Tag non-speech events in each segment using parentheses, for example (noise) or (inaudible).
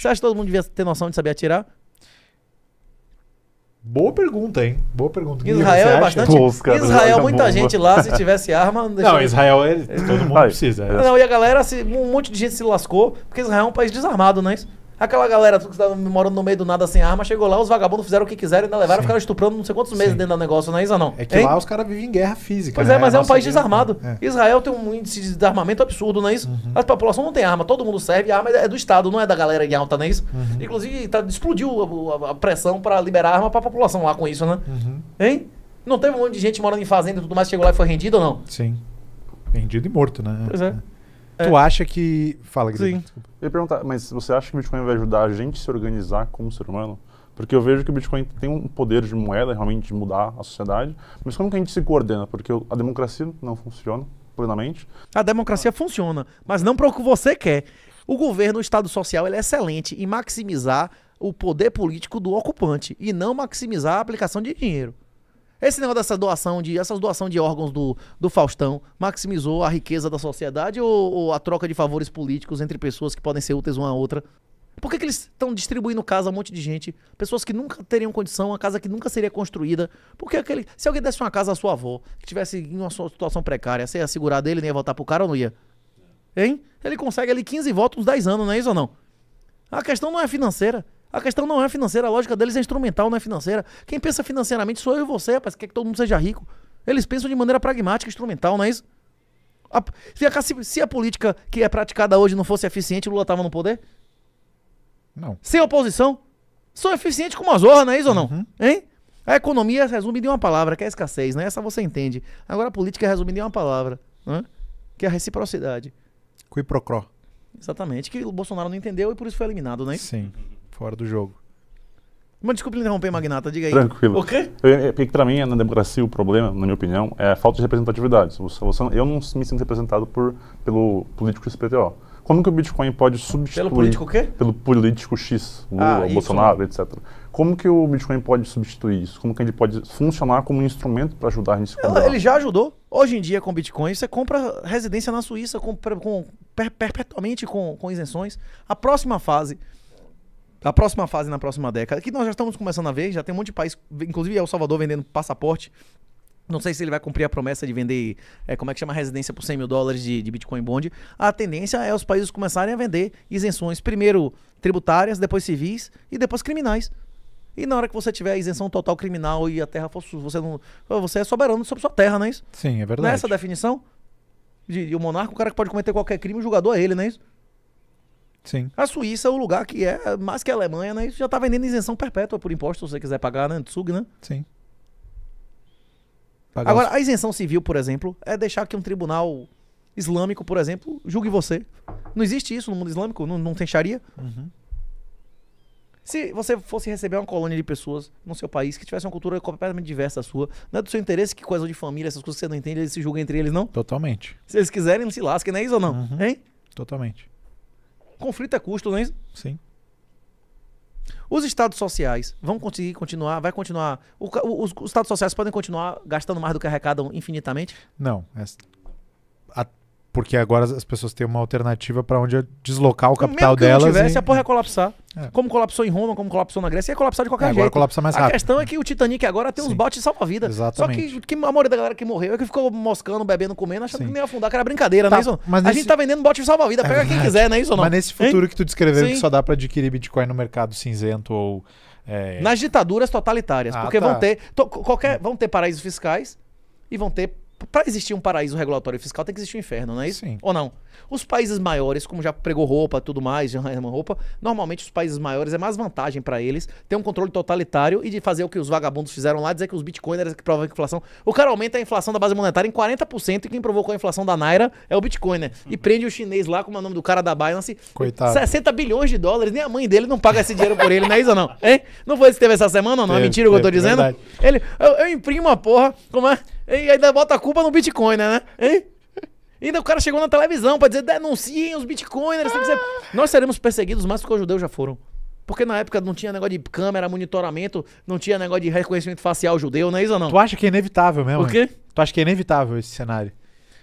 Você acha que todo mundo devia ter noção de saber atirar? Boa pergunta, hein? Boa pergunta. Israel é bastante. Tosca, Israel, muita bomba. gente lá, se tivesse arma. (laughs) Não, não Israel é... todo mundo precisa. É. Não, e a galera, um monte de gente se lascou, porque Israel é um país desarmado, não é isso? Aquela galera que estava tá morando no meio do nada sem arma, chegou lá, os vagabundos fizeram o que quiseram e ainda levaram, Sim. ficaram estuprando não sei quantos meses Sim. dentro do negócio, não é isso não? É que hein? lá os caras vivem em guerra física. Pois né? é, mas é, é um país desarmado. É. Israel tem um índice de desarmamento absurdo, não é isso? Uhum. A população não tem arma, todo mundo serve, a arma é do Estado, não é da galera em alta, não é isso? Uhum. Inclusive, tá, explodiu a, a pressão para liberar arma para a população lá com isso, né? Uhum. Hein? Não teve um monte de gente morando em fazenda e tudo mais, chegou lá e foi rendido ou não? Sim. Rendido e morto, né? Pois é. é. Tu é. acha que. Fala, Guilherme. Sim. Eu ia perguntar, mas você acha que o Bitcoin vai ajudar a gente a se organizar como ser humano? Porque eu vejo que o Bitcoin tem um poder de moeda, realmente, de mudar a sociedade. Mas como que a gente se coordena? Porque a democracia não funciona plenamente. A democracia funciona, mas não para o que você quer. O governo, o Estado Social, ele é excelente em maximizar o poder político do ocupante e não maximizar a aplicação de dinheiro. Esse negócio dessa doação de, essas doação de órgãos do, do Faustão maximizou a riqueza da sociedade ou, ou a troca de favores políticos entre pessoas que podem ser úteis uma a outra? Por que, que eles estão distribuindo casa a um monte de gente? Pessoas que nunca teriam condição, uma casa que nunca seria construída. que aquele. Se alguém desse uma casa à sua avó, que tivesse em uma situação precária, você ia segurar dele, nem ia votar pro cara ou não ia? Hein? Ele consegue ali 15 votos uns 10 anos, não é isso ou não? A questão não é financeira. A questão não é financeira, a lógica deles é instrumental, não é financeira. Quem pensa financeiramente sou eu e você, rapaz, quer que todo mundo seja rico. Eles pensam de maneira pragmática, instrumental, não é isso? A, se, a, se, a, política que é praticada hoje não fosse eficiente, Lula tava no poder? Não. Sem oposição? Sou eficiente como a zorra, não é isso uhum. ou não? Uhum. Hein? A economia é resume em uma palavra, que é escassez, né? Essa você entende. Agora a política é resume em uma palavra, né? que é a reciprocidade. Cui pro cro. Exatamente, que o Bolsonaro não entendeu e por isso foi eliminado, né? Sim fora do jogo. Mas desculpa interromper, Magnata, diga aí. Tranquilo. O quê? Eu, é porque pra mim, na democracia, o problema, na minha opinião, é a falta de representatividade. Eu não me sinto representado por, pelo político XPTO. Como que o Bitcoin pode substituir... Pelo político o quê? Pelo político X, Lula, ah, Bolsonaro, etc. Como que o Bitcoin pode substituir isso? Como que ele pode funcionar como um instrumento para ajudar nesse gente Ele já ajudou. Hoje em dia, com Bitcoin, você compra residência na Suíça com, com, per, perpetuamente com, com isenções. A próxima fase a próxima fase na próxima década, que nós já estamos começando a ver, já tem um monte de país, inclusive El Salvador vendendo passaporte. Não sei se ele vai cumprir a promessa de vender, é, como é que chama, residência por 100 mil dólares de, de Bitcoin Bond. A tendência é os países começarem a vender isenções, primeiro tributárias, depois civis e depois criminais. E na hora que você tiver a isenção total criminal e a terra for você você é soberano sobre sua terra, não é isso? Sim, é verdade. Nessa definição de, de monarca, o cara que pode cometer qualquer crime, o julgador é ele, não é isso? Sim. A Suíça é o lugar que é mais que a Alemanha, né? Isso já tá vendendo isenção perpétua por imposto, se você quiser pagar, né? Tsug, né? Sim. Pagar Agora, os... a isenção civil, por exemplo, é deixar que um tribunal islâmico, por exemplo, julgue você. Não existe isso no mundo islâmico, não, não tem xaria. Uhum. Se você fosse receber uma colônia de pessoas no seu país que tivesse uma cultura completamente diversa da sua, não é do seu interesse que coisa de família, essas coisas que você não entende, eles se julgam entre eles, não? Totalmente. Se eles quiserem, se lasquem, não é isso ou não? Uhum. Hein? Totalmente. Conflito é custo, né? Sim. Os estados sociais vão conseguir continuar, vai continuar. O, os, os, estados sociais podem continuar gastando mais do que arrecadam infinitamente? Não. É, a, porque agora as pessoas têm uma alternativa para onde deslocar o capital Mesmo que delas. Se tivesse, e... a porra ia é colapsar. É. Como colapsou em Roma, como colapsou na Grécia, ia colapsar de qualquer é, agora jeito. Agora colapsa mais a rápido. A questão é que o Titanic agora tem uns Sim. botes salva-vida. Exatamente. Só que, que, a maioria da galera que morreu é que ficou moscando, bebendo, comendo, achando Sim. que nem ia afundar, que era brincadeira, tá, não é isso? Mas a nesse... gente tá vendendo bote salva-vida, é pega é quem quiser, não é isso não? Mas nesse futuro hein? que tu descreveu Sim. que só dá para adquirir Bitcoin no mercado cinzento ou... É, Nas ditaduras totalitárias, ah, porque tá. vão ter... To, qualquer, vão ter paraísos fiscais e vão ter para existir um paraíso regulatório fiscal tem que existir um inferno, não é isso? Sim. Ou não? Os países maiores, como já pregou roupa, tudo mais, já é roupa, normalmente os países maiores é mais vantagem para eles ter um controle totalitário e de fazer o que os vagabundos fizeram lá, dizer que os bitcoiners é que provam a inflação. O cara aumenta a inflação da base monetária em 40% e quem provocou a inflação da Naira é o bitcoiner. E prende o chinês lá, como é o nome do cara da Binance, Coitado. 60 bilhões de dólares, nem a mãe dele não paga esse dinheiro por ele, não é isso ou não? Hein? Não foi isso que teve essa semana ou não? Teve, é mentira teve, o que eu tô dizendo? Verdade. Ele, eu, eu imprimo a porra, como é? E ainda bota a culpa no Bitcoin, né? Hein? E ainda o cara chegou na televisão pra dizer: denunciem os bitcoiners. Ah. Nós seremos perseguidos mais do que os judeus já foram. Porque na época não tinha negócio de câmera, monitoramento, não tinha negócio de reconhecimento facial judeu, não é isso ou não? Tu acha que é inevitável mesmo? Por quê? Tu acha que é inevitável esse cenário?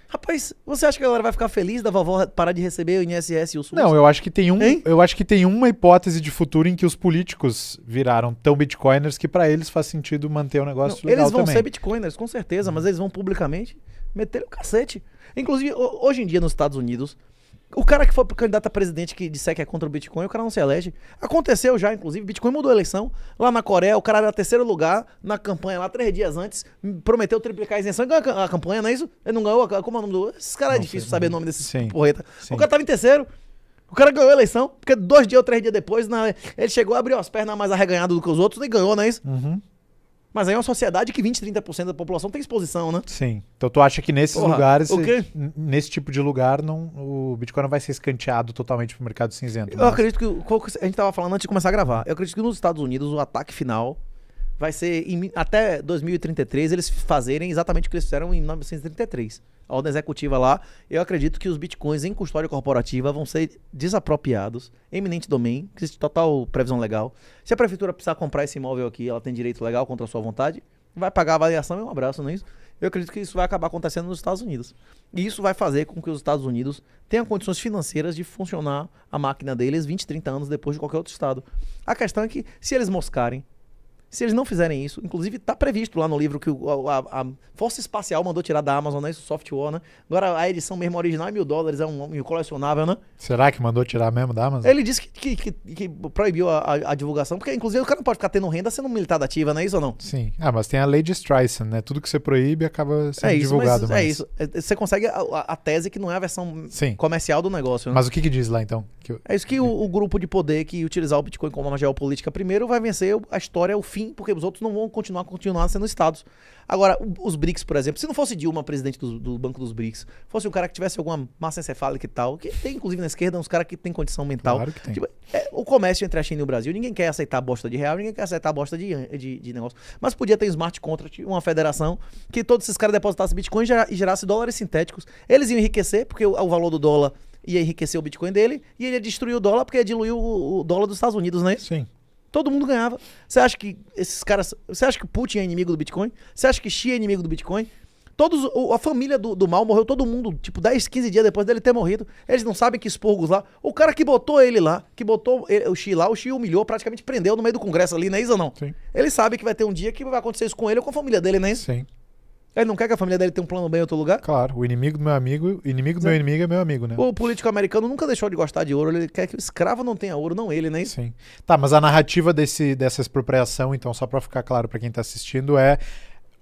Rapaz, você acha que a galera vai ficar feliz da vovó parar de receber o INSS e o SUS? Não, eu acho que tem um, hein? eu acho que tem uma hipótese de futuro em que os políticos viraram tão bitcoiners que para eles faz sentido manter o negócio Não, legal Eles vão também. ser bitcoiners, com certeza, mas uhum. eles vão publicamente meter o cacete. Inclusive, hoje em dia nos Estados Unidos, o cara que foi candidato a presidente que disser que é contra o Bitcoin, o cara não se elege. Aconteceu já, inclusive, Bitcoin mudou a eleição. Lá na Coreia, o cara era terceiro lugar na campanha lá, três dias antes, prometeu triplicar a isenção e ganhou a campanha, não é isso? Ele não ganhou, a, como é o nome do... Esses caras é difícil saber o nome desses sim, porreta. Sim. O cara tava em terceiro, o cara ganhou a eleição, porque dois dias ou três dias depois, na, ele chegou, abriu as pernas mais arreganhado do que os outros e ganhou, não é isso? Uhum. Mas aí é uma sociedade que 20, 30% da população tem exposição, né? Sim. Então tu acha que nesses Porra, lugares, nesse tipo de lugar, não, o Bitcoin não vai ser escanteado totalmente pro mercado cinzento? Eu mas... Né? acredito que, a gente tava falando antes de começar a gravar, eu acredito que nos Estados Unidos o ataque final vai ser em, até 2033 eles fazerem exatamente o que eles fizeram em 1933. A ordem executiva lá, eu acredito que os bitcoins em custódia corporativa vão ser desapropriados, eminente domínio, existe total previsão legal. Se a prefeitura precisar comprar esse imóvel aqui, ela tem direito legal contra a sua vontade, vai pagar a avaliação e um abraço, não é isso? Eu acredito que isso vai acabar acontecendo nos Estados Unidos. E isso vai fazer com que os Estados Unidos tenham condições financeiras de funcionar a máquina deles 20, 30 anos depois de qualquer outro estado. A questão é que, se eles moscarem, se eles não fizerem isso, inclusive está previsto lá no livro que o, a, a, Força Espacial mandou tirar da Amazon, né? Isso, software, né? Agora a edição mesmo original é mil dólares, é um, um colecionável, né? Será que mandou tirar mesmo da Amazon? Ele disse que, que, que, que proibiu a, a, divulgação, porque inclusive o cara não pode ficar tendo renda sendo militar ativa, não é isso ou não? Sim. Ah, mas tem a lei de Streisand, né? Tudo que você proíbe acaba sendo é isso, divulgado. Mas, mas... É isso. É, é, você consegue a, tese que não é a versão Sim. comercial do negócio, né? Mas o que, que diz lá então? Eu... É isso que o, o, grupo de poder que utilizar o Bitcoin como uma geopolítica primeiro vai vencer a história, o fim fim, porque os outros não vão continuar, continuar sendo estados. Agora, os BRICS, por exemplo, se não fosse Dilma presidente do, do Banco dos BRICS, fosse um cara que tivesse alguma massa encefálica e tal, que tem, inclusive, na esquerda, uns caras que tem condição mental. Claro que tem. Tipo, é, o comércio entre a China e o Brasil, ninguém quer aceitar bosta de real, ninguém quer aceitar bosta de, de, de negócio. Mas podia ter smart contract, uma federação, que todos esses caras depositassem Bitcoin e gerasse dólares sintéticos. Eles iam enriquecer, porque o, o valor do dólar ia enriquecer o Bitcoin dele, e ele ia destruir o dólar porque ia diluir o, o dólar dos Estados Unidos, né? Sim. Todo mundo ganhava. Você acha que esses caras. Você acha que Putin é inimigo do Bitcoin? Você acha que Xi é inimigo do Bitcoin? Todos, a família do, do, mal morreu todo mundo, tipo, 10, 15 dias depois dele ter morrido. Eles não sabem que expurgos lá. O cara que botou ele lá, que botou ele, o Xi lá, o Xi humilhou, praticamente prendeu no meio do Congresso ali, não é isso ou não? Sim. Ele sabe que vai ter um dia que vai acontecer isso com ele ou com a família dele, não é isso? Sim. Ele não quer que a família dele tenha um plano bem em outro lugar? Claro, o inimigo do meu amigo, inimigo do meu inimigo é meu amigo, né? O político americano nunca deixou de gostar de ouro, ele quer que o escravo não tenha ouro, não ele, né? Sim. Tá, mas a narrativa desse, dessa expropriação, então, só para ficar claro para quem tá assistindo, é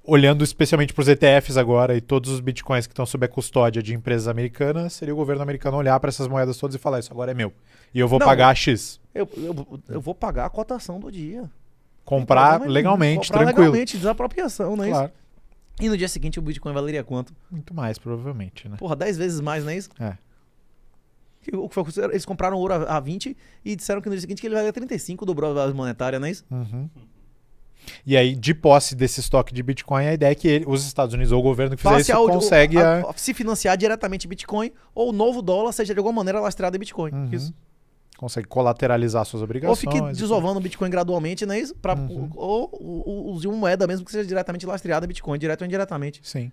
olhando especialmente para os ETFs agora e todos os bitcoins que estão sob a custódia de empresas americanas, seria o governo americano olhar para essas moedas todas e falar: Isso agora é meu. E eu vou não, pagar X. Eu, eu, eu, vou pagar a cotação do dia. Comprar então, é legalmente, comprar tranquilo. Comprar legalmente, desapropriação, não é claro. isso? E no dia seguinte o Bitcoin valeria quanto? Muito mais, provavelmente, né? Porra, 10 vezes mais, não é isso? É. Eles compraram ouro a 20 e disseram que no dia seguinte que ele valia 35, dobrou a base monetária, não é isso? Uhum. E aí, de posse desse estoque de Bitcoin, a ideia é que ele, os Estados Unidos ou o governo que fizer isso consegue... A, a, a, se financiar diretamente Bitcoin ou o novo dólar seja de alguma maneira lastrado em Bitcoin. Uhum. Isso. Consegue colateralizar suas obrigações. Ou fique desovando o Bitcoin gradualmente, né? Pra, uhum. Ou, ou use uma moeda mesmo que seja diretamente lastreada Bitcoin, direto ou indiretamente. Sim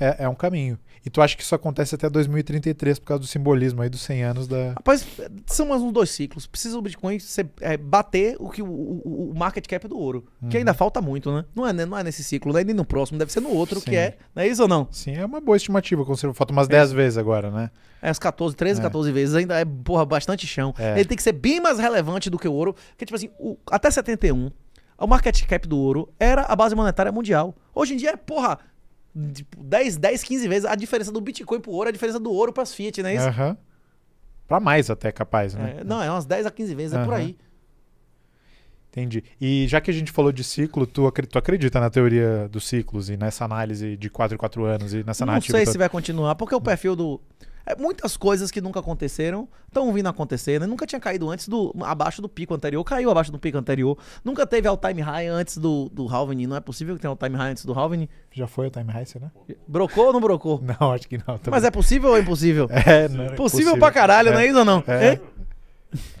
é, é um caminho. E tu acha que isso acontece até 2033 por causa do simbolismo aí dos 100 anos da. Rapaz, são mais uns dois ciclos. Precisa o Bitcoin ser, é, bater o que o, o, o, market cap é do ouro. Uhum. Que ainda falta muito, né? Não é, não é nesse ciclo, né? nem no próximo, deve ser no outro, Sim. que é. Não é isso ou não? Sim, é uma boa estimativa. Consigo, falta umas é. 10 vezes agora, né? É, umas 14, 13, é. 14 vezes. Ainda é, porra, bastante chão. É. Ele tem que ser bem mais relevante do que o ouro. Porque, tipo assim, o, até 71, o market cap do ouro era a base monetária mundial. Hoje em dia é, porra, tipo, 10, 10, 15 vezes a diferença do Bitcoin pro ouro, a diferença do ouro pras Fiat, não é isso? Uhum. Para mais até, capaz, né? É, não, é umas 10 a 15 vezes, uhum. é por aí. Entendi. E já que a gente falou de ciclo, tu, acredita na teoria dos ciclos e nessa análise de 4 em 4 anos e nessa narrativa? Não sei toda? se vai continuar, porque o perfil do, é, muitas coisas que nunca aconteceram estão vindo acontecendo. Né? Nunca tinha caído antes do abaixo do pico anterior. Caiu abaixo do pico anterior. Nunca teve all-time high antes do, do halving. Não é possível que tenha all-time high antes do Halvin. Já foi o time high, será? Brocou ou não brocou? (laughs) Não, acho que não. Também. Mas é possível ou é impossível? (laughs) É, não. É possível, possível pra caralho, é. não é isso ou não? É. é.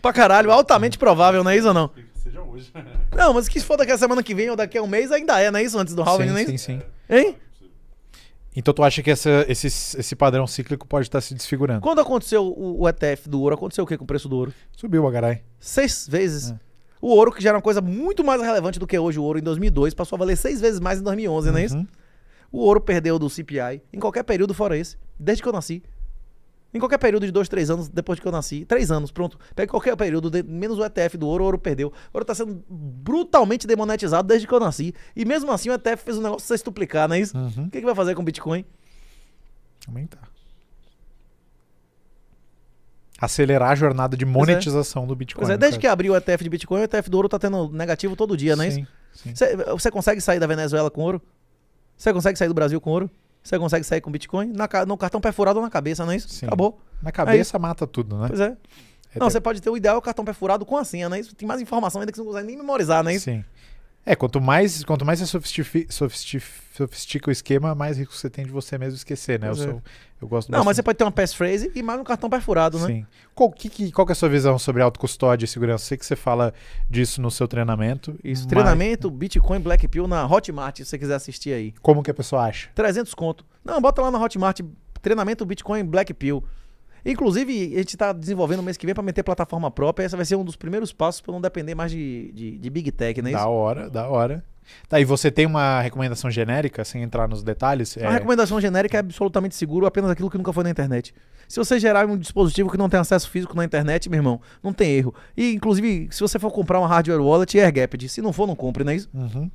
pra caralho, altamente provável, não é isso ou não? Seja hoje. Não, mas que se for daqui a semana que vem ou daqui a um mês ainda é, não é isso? Antes do halving, sim, não é isso? Sim, sim. Hein? Então tu acha que essa, esse, esse padrão cíclico pode estar se desfigurando? Quando aconteceu o, o ETF do ouro, aconteceu o que com o preço do ouro? Subiu, agarai. Seis vezes. É. O ouro, que já era uma coisa muito mais relevante do que hoje o ouro em 2002, passou a valer seis vezes mais em 2011, uhum. não é isso? Uhum. O ouro perdeu do CPI em qualquer período fora esse, desde que eu nasci. Em qualquer período de dois, três anos, depois que eu nasci, três anos, pronto. Pega qualquer período, menos o ETF do ouro, o ouro perdeu. O ouro tá sendo brutalmente demonetizado desde que eu nasci. E mesmo assim o ETF fez um negócio sextuplicar, não é isso? Uhum. O que, que vai fazer com o Bitcoin? Aumentar. Acelerar a jornada de é. monetização é. do Bitcoin. Pois é, desde que abriu o ETF de Bitcoin, o ETF do ouro tá tendo negativo todo dia, não é sim, isso? Sim. Você consegue sair da Venezuela com ouro? Você consegue sair do Brasil com ouro? Você consegue sair com Bitcoin na, no cartão perfurado ou na cabeça, não é isso? Sim. Acabou. Na é cabeça é mata tudo, né? Pois é. é não, ter... você pode ter o ideal é o cartão perfurado com a senha, não é isso? Tem mais informação ainda que você não consegue nem memorizar, não é isso? Sim. É, quanto mais, quanto mais você sofistica, sofistica, sofistica, o esquema, mais rico você tem de você mesmo esquecer, né? Eu, é. sou, eu gosto Não, mas você pode ter uma passphrase e mais um cartão perfurado, né? Sim. Qual, que, que, qual que é a sua visão sobre autocustódia e segurança? Sei que você fala disso no seu treinamento. Isso treinamento Bitcoin Black Pill na Hotmart, se você quiser assistir aí. Como que a pessoa acha? 300 conto. Não, bota lá na Hotmart, treinamento Bitcoin Black Pill. Inclusive, a gente está desenvolvendo mês que vem para meter plataforma própria. Essa vai ser um dos primeiros passos para não depender mais de, de, de Big Tech, né? Da hora, da hora. Tá, e você tem uma recomendação genérica, sem entrar nos detalhes? A é. recomendação genérica é absolutamente seguro, apenas aquilo que nunca foi na internet. Se você gerar um dispositivo que não tem acesso físico na internet, meu irmão, não tem erro. E, inclusive, se você for comprar uma hardware wallet, é AirGapped. Se não for, não compre, não é isso? Uhum.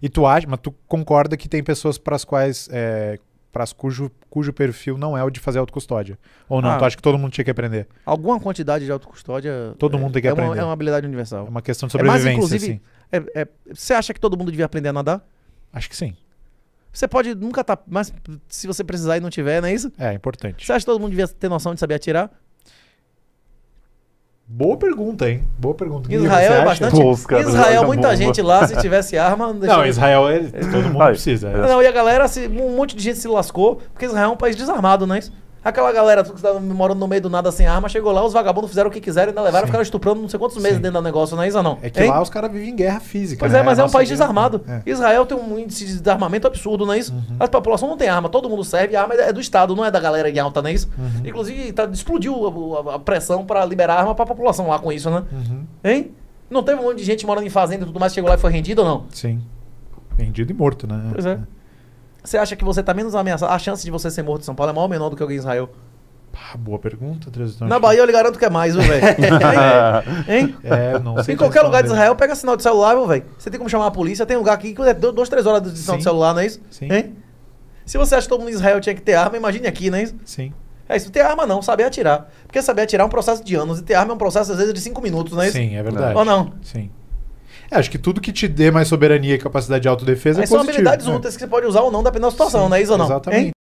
E tu acha, mas tu concorda que tem pessoas para as quais é, para cujo, cujo perfil não é o de fazer autocustódia. Ou não? Ah, tu acha que todo mundo tinha que aprender? Alguma quantidade de autocustódia. Todo é, mundo tem que é aprender. Uma, é uma habilidade universal. É uma questão de é sobrevivência. É, mas, é, inclusive, você acha que todo mundo devia aprender a nadar? Acho que sim. Você pode nunca estar. Tá, mas se você precisar e não tiver, não é isso? É, é, importante. Você acha que todo mundo devia ter noção de saber atirar? Boa pergunta, hein? Boa pergunta. Israel é bastante. Israel, muita bomba. gente lá, se tivesse arma. Não, deixava... não Israel é. Todo mundo precisa. É. Não, e a galera, um monte de gente se lascou, porque Israel é um país desarmado, não é isso? Aquela galera que estava morando no meio do nada sem arma, chegou lá, os vagabundos fizeram o que quiseram e né? ainda levaram, Sim. ficaram estuprando não sei quantos meses Sim. dentro do negócio, não é isso não? É que hein? lá os caras vivem em guerra física. Pois né? é, mas é, é um país guerra. desarmado. É. Israel tem um índice de desarmamento absurdo, não é isso? Uhum. A população não tem arma, todo mundo serve, a arma é do Estado, não é da galera em alta, não é isso? Uhum. Inclusive, tá, explodiu a, a pressão para liberar arma para a população lá com isso, né? Uhum. Hein? Não teve um monte de gente morando em fazenda e tudo mais, chegou lá e foi rendido ou não? Sim. Rendido e morto, né? Pois é. é. Você acha que você está menos ameaçado? A chance de você ser morto em São Paulo é maior ou menor do que alguém em Israel? Ah, boa pergunta, Trezitão. Na Bahia eu lhe garanto que é mais, viu, velho? é, (laughs) hein? É, não sei. Em qualquer lugar de Israel, pega sinal de celular, velho. Você tem como chamar a polícia. Tem lugar aqui que é 2, 3 horas de sinal de celular, não é isso? Sim. Hein? Se você acha que todo mundo em Israel tinha que ter arma, imagine aqui, não é isso? Sim. É isso, ter arma não, saber atirar. Porque saber atirar é um processo de anos e ter arma é um processo, às vezes, de 5 minutos, não é isso? Sim, é verdade. Ou não? Sim. É, acho que tudo que te dê mais soberania e capacidade de autodefesa Aí é, é são positivo. habilidades né? úteis que você pode usar ou não, dependendo da situação, Sim, não é isso ou não? Exatamente. Hein?